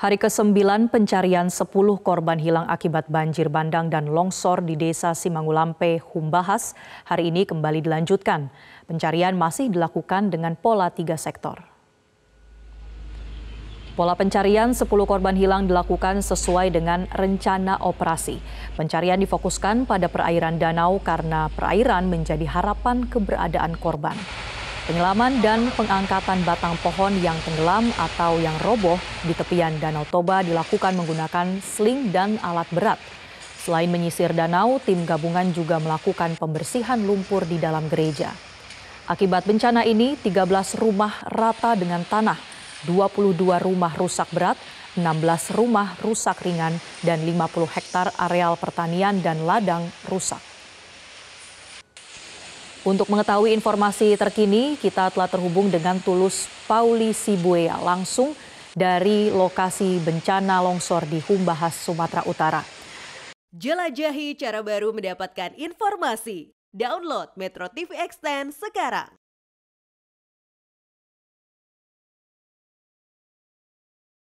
Hari ke-9 pencarian 10 korban hilang akibat banjir bandang dan longsor di desa Simangulampe, Humbahas, hari ini kembali dilanjutkan. Pencarian masih dilakukan dengan pola tiga sektor. Pola pencarian 10 korban hilang dilakukan sesuai dengan rencana operasi. Pencarian difokuskan pada perairan danau karena perairan menjadi harapan keberadaan korban. Penyelaman dan pengangkatan batang pohon yang tenggelam atau yang roboh di tepian Danau Toba dilakukan menggunakan sling dan alat berat. Selain menyisir danau, tim gabungan juga melakukan pembersihan lumpur di dalam gereja. Akibat bencana ini, 13 rumah rata dengan tanah, 22 rumah rusak berat, 16 rumah rusak ringan, dan 50 hektar areal pertanian dan ladang rusak. Untuk mengetahui informasi terkini, kita telah terhubung dengan Tulus Pauli Sibuea langsung dari lokasi bencana longsor di Humbahas, Sumatera Utara. Jelajahi cara baru mendapatkan informasi. Download Metro TV Extend sekarang.